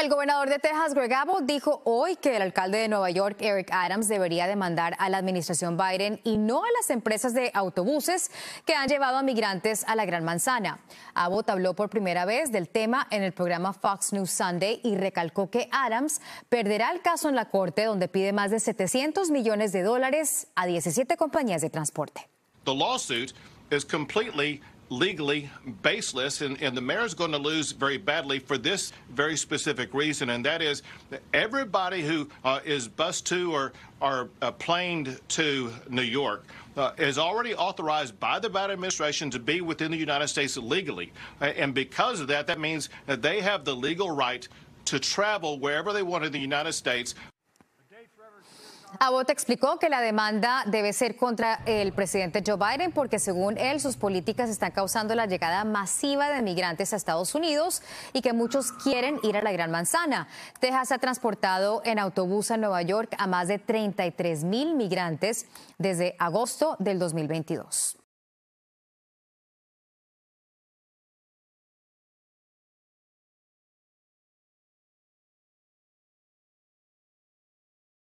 El gobernador de Texas, Greg Abbott, dijo hoy que el alcalde de Nueva York, Eric Adams, debería demandar a la administración Biden y no a las empresas de autobuses que han llevado a migrantes a la Gran Manzana. Abbott habló por primera vez del tema en el programa Fox News Sunday y recalcó que Adams perderá el caso en la corte donde pide más de 700 millones de dólares a 17 compañías de transporte. legally baseless, and, and the mayor is going to lose very badly for this very specific reason, and that is that everybody who uh, is bused to or, are uh, planed to New York uh, is already authorized by the Biden administration to be within the United States legally. And because of that, that means that they have the legal right to travel wherever they want in the United States. Abbott explicó que la demanda debe ser contra el presidente Joe Biden porque según él sus políticas están causando la llegada masiva de migrantes a Estados Unidos y que muchos quieren ir a la Gran Manzana. Texas ha transportado en autobús a Nueva York a más de 33 mil migrantes desde agosto del 2022.